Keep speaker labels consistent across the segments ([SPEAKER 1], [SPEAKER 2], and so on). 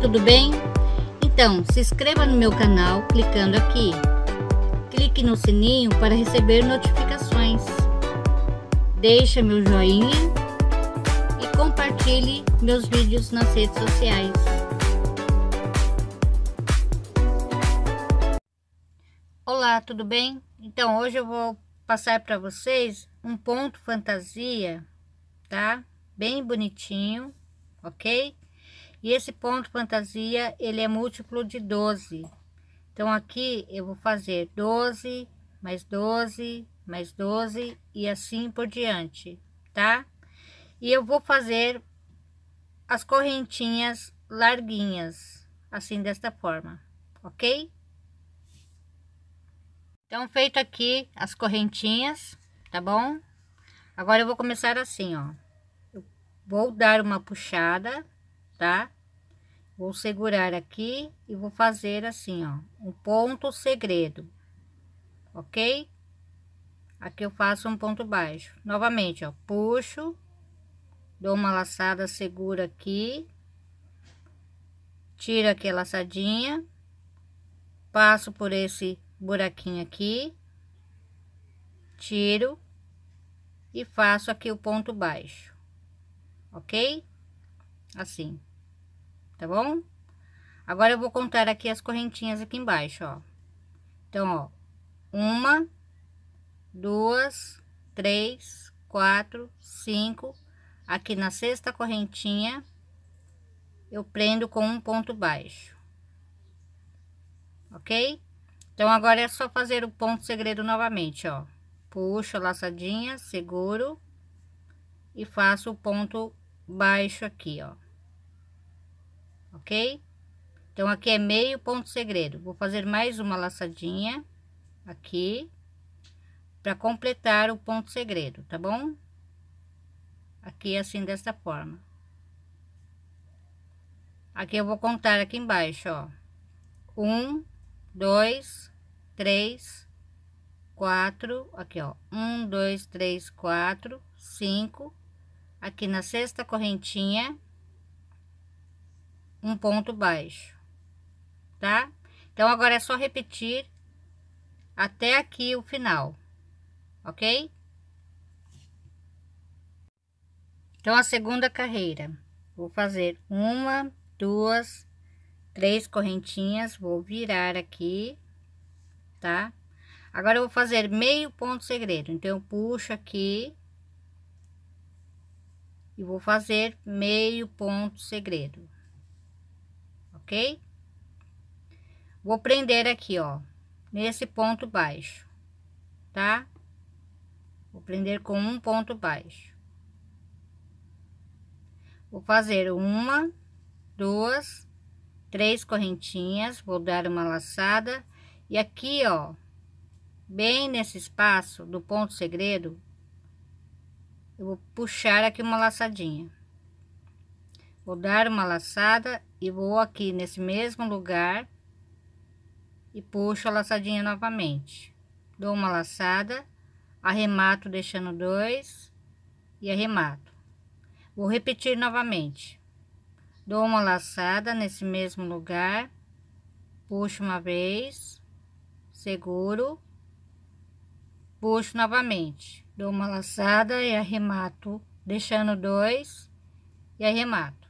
[SPEAKER 1] tudo bem? Então, se inscreva no meu canal clicando aqui. Clique no sininho para receber notificações. Deixa meu joinha e compartilhe meus vídeos nas redes sociais. Olá, tudo bem? Então, hoje eu vou passar para vocês um ponto fantasia, tá? Bem bonitinho, ok? E esse ponto fantasia, ele é múltiplo de 12. Então, aqui eu vou fazer 12, mais 12, mais 12 e assim por diante, tá? E eu vou fazer as correntinhas larguinhas, assim desta forma, ok? Então, feito aqui as correntinhas, tá bom? Agora eu vou começar assim, ó. Eu vou dar uma puxada, tá? Vou segurar aqui e vou fazer assim, ó, um ponto segredo, ok? Aqui eu faço um ponto baixo. Novamente, ó, puxo, dou uma laçada segura aqui, tiro aqui a laçadinha, passo por esse buraquinho aqui, tiro e faço aqui o ponto baixo, ok? Assim tá bom? Agora eu vou contar aqui as correntinhas aqui embaixo, ó. Então, ó, uma, duas, três, quatro, cinco. Aqui na sexta correntinha, eu prendo com um ponto baixo, ok? Então, agora é só fazer o ponto segredo novamente, ó. Puxo a laçadinha, seguro e faço o ponto baixo aqui, ó ok? Então, aqui é meio ponto segredo. Vou fazer mais uma laçadinha aqui para completar o ponto segredo, tá bom? Aqui assim desta forma. Aqui eu vou contar aqui embaixo, ó. Um, dois, três, quatro. Aqui, ó. Um, dois, três, quatro, cinco. Aqui na sexta correntinha, um ponto baixo, tá? Então agora é só repetir até aqui o final, ok? Então a segunda carreira, vou fazer uma, duas, três correntinhas, vou virar aqui, tá? Agora eu vou fazer meio ponto segredo, então eu puxo aqui e vou fazer meio ponto segredo ok? Vou prender aqui, ó, nesse ponto baixo, tá? Vou prender com um ponto baixo. Vou fazer uma, duas, três correntinhas, vou dar uma laçada e aqui, ó, bem nesse espaço do ponto segredo, eu vou puxar aqui uma laçadinha. Vou dar uma laçada e vou aqui nesse mesmo lugar e puxo a laçadinha novamente dou uma laçada arremato deixando dois e arremato vou repetir novamente dou uma laçada nesse mesmo lugar puxo uma vez seguro puxo novamente dou uma laçada e arremato deixando dois e arremato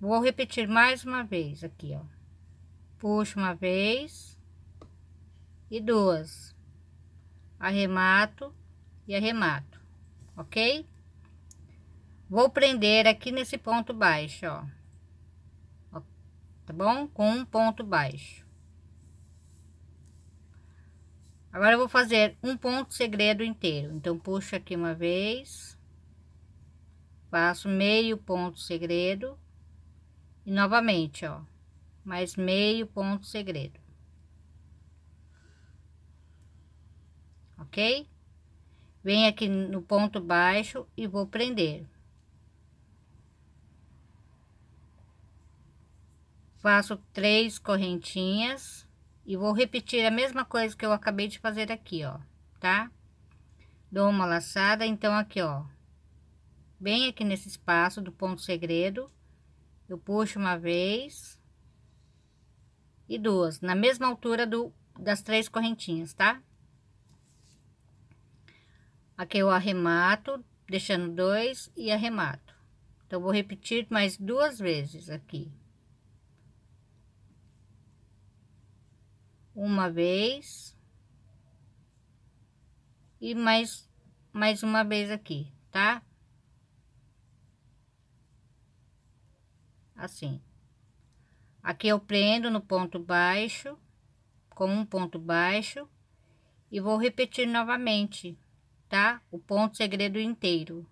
[SPEAKER 1] Vou repetir mais uma vez aqui, ó. Puxo uma vez e duas. Arremato e arremato, ok? Vou prender aqui nesse ponto baixo, ó. ó tá bom? Com um ponto baixo. Agora eu vou fazer um ponto segredo inteiro. Então, puxo aqui uma vez, faço meio ponto segredo e novamente, ó, mais meio ponto segredo. Ok? Venho aqui no ponto baixo e vou prender. Faço três correntinhas e vou repetir a mesma coisa que eu acabei de fazer aqui, ó, tá? Dou uma laçada, então aqui, ó, bem aqui nesse espaço do ponto segredo eu puxo uma vez e duas, na mesma altura do, das três correntinhas, tá? Aqui eu arremato, deixando dois e arremato. Então, vou repetir mais duas vezes aqui. Uma vez. E mais, mais uma vez aqui, tá? assim. Aqui eu prendo no ponto baixo, com um ponto baixo, e vou repetir novamente, tá? O ponto segredo inteiro.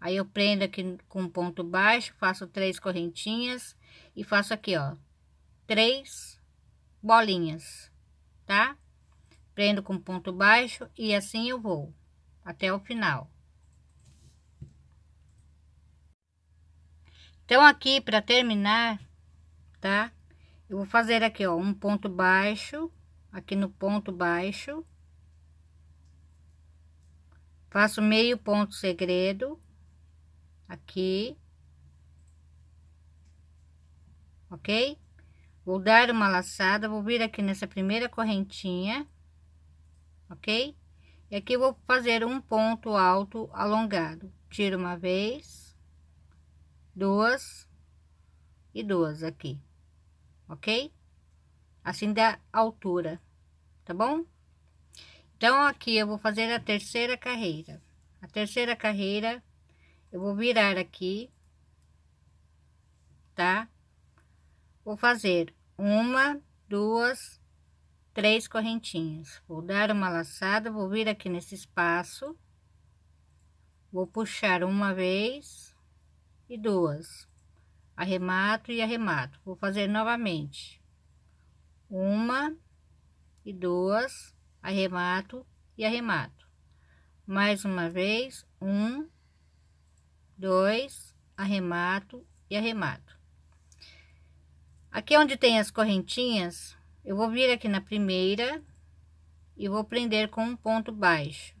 [SPEAKER 1] Aí eu prendo aqui com um ponto baixo, faço três correntinhas e faço aqui, ó, três bolinhas, tá? Prendo com ponto baixo e assim eu vou até o final. Então, aqui para terminar, tá? Eu vou fazer aqui, ó, um ponto baixo, aqui no ponto baixo. Faço meio ponto segredo, aqui. Ok? Vou dar uma laçada, vou vir aqui nessa primeira correntinha, ok? E aqui vou fazer um ponto alto alongado. Tiro uma vez duas e duas aqui, ok? Assim da altura, tá bom? Então, aqui eu vou fazer a terceira carreira. A terceira carreira, eu vou virar aqui, tá? Vou fazer uma, duas, três correntinhas. Vou dar uma laçada, vou vir aqui nesse espaço, vou puxar uma vez e duas. Arremato e arremato. Vou fazer novamente. Uma e duas, arremato e arremato. Mais uma vez, um, dois, arremato e arremato. Aqui onde tem as correntinhas, eu vou vir aqui na primeira e vou prender com um ponto baixo,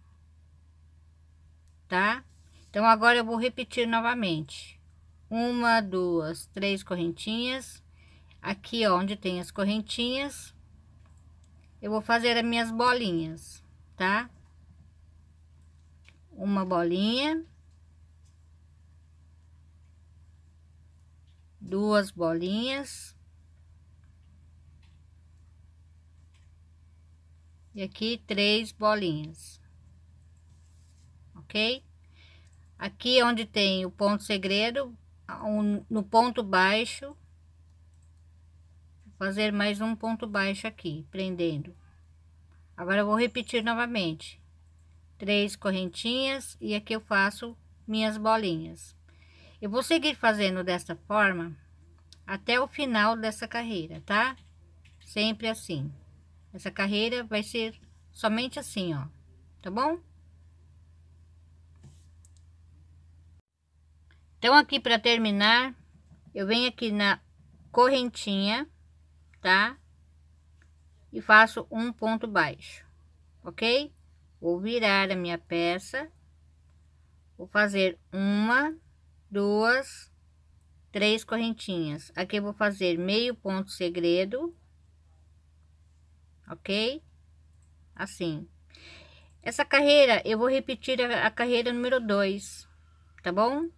[SPEAKER 1] tá? Então, agora eu vou repetir novamente uma, duas, três correntinhas. Aqui, ó, onde tem as correntinhas, eu vou fazer as minhas bolinhas, tá? Uma bolinha. Duas bolinhas. E aqui, três bolinhas. Ok? Aqui onde tem o ponto segredo, no ponto baixo, fazer mais um ponto baixo aqui, prendendo. Agora eu vou repetir novamente. Três correntinhas e aqui eu faço minhas bolinhas. Eu vou seguir fazendo desta forma até o final dessa carreira, tá? Sempre assim. Essa carreira vai ser somente assim, ó. Tá bom? Então, aqui para terminar, eu venho aqui na correntinha, tá? E faço um ponto baixo, ok? Vou virar a minha peça, vou fazer uma, duas, três correntinhas. Aqui eu vou fazer meio ponto segredo, ok? Assim. Essa carreira, eu vou repetir a, carreira número dois, tá bom?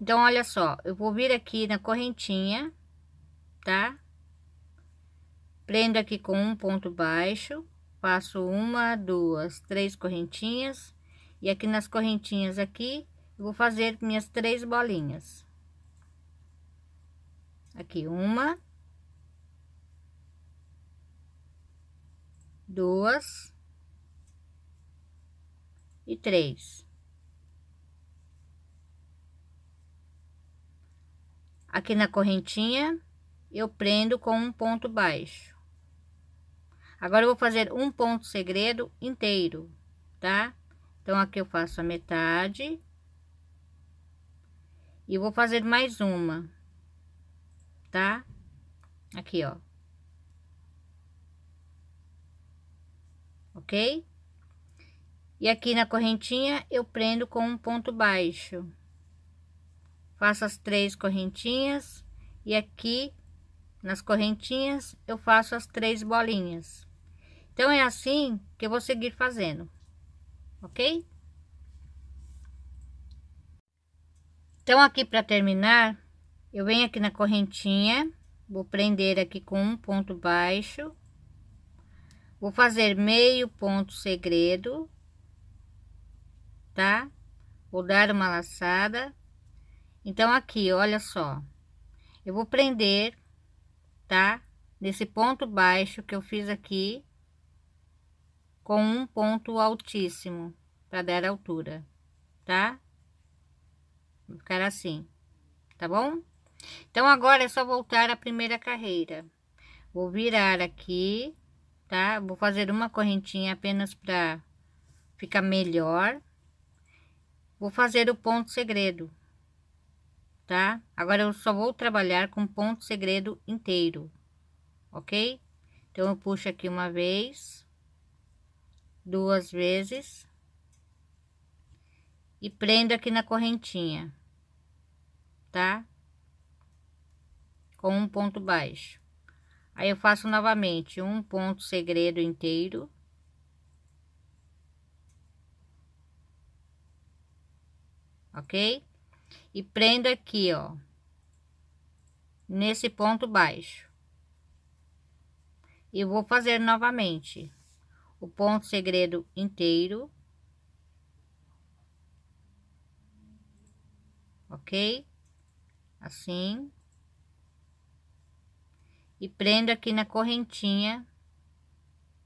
[SPEAKER 1] Então, olha só, eu vou vir aqui na correntinha, tá? Prendo aqui com um ponto baixo, faço uma, duas, três correntinhas. E aqui nas correntinhas aqui, vou fazer minhas três bolinhas. Aqui, uma. Duas. E três. Aqui na correntinha, eu prendo com um ponto baixo. Agora, eu vou fazer um ponto segredo inteiro, tá? Então, aqui eu faço a metade. E vou fazer mais uma, tá? Aqui, ó. Ok? E aqui na correntinha, eu prendo com um ponto baixo faço as três correntinhas e aqui nas correntinhas eu faço as três bolinhas. Então é assim que eu vou seguir fazendo, ok? Então aqui para terminar, eu venho aqui na correntinha, vou prender aqui com um ponto baixo, vou fazer meio ponto segredo, tá? Vou dar uma laçada então, aqui, olha só. Eu vou prender, tá? Nesse ponto baixo que eu fiz aqui, com um ponto altíssimo, para dar altura, tá? Vou ficar assim, tá bom? Então, agora é só voltar à primeira carreira. Vou virar aqui, tá? Vou fazer uma correntinha apenas para ficar melhor. Vou fazer o ponto segredo, tá? Agora eu só vou trabalhar com ponto segredo inteiro, ok? Então eu puxo aqui uma vez, duas vezes e prendo aqui na correntinha, tá? Com um ponto baixo. Aí eu faço novamente um ponto segredo inteiro. Ok? e prendo aqui, ó, nesse ponto baixo. E vou fazer novamente o ponto segredo inteiro. Ok? Assim. E prendo aqui na correntinha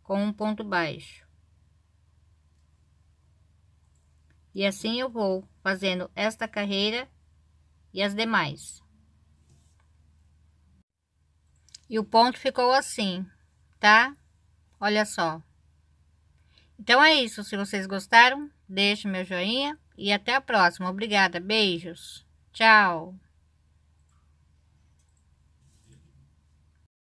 [SPEAKER 1] com um ponto baixo. E assim eu vou fazendo esta carreira e as demais. E o ponto ficou assim, tá? Olha só. Então é isso. Se vocês gostaram, deixe meu joinha e até a próxima. Obrigada. Beijos. Tchau.